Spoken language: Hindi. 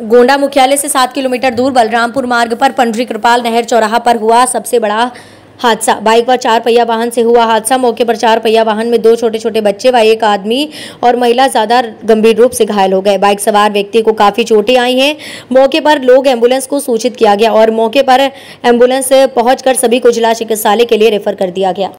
गोंडा मुख्यालय से सात किलोमीटर दूर बलरामपुर मार्ग पर पंडरी कृपाल नहर चौराहा पर हुआ सबसे बड़ा हादसा बाइक व चार पहिया वाहन से हुआ हादसा मौके पर चार पहिया वाहन में दो छोटे छोटे बच्चे व एक आदमी और महिला ज्यादा गंभीर रूप से घायल हो गए बाइक सवार व्यक्ति को काफी चोटें आई हैं मौके पर लोग एम्बुलेंस को सूचित किया गया और मौके पर एम्बुलेंस पहुंचकर सभी को जिला चिकित्सालय के लिए रेफर कर दिया गया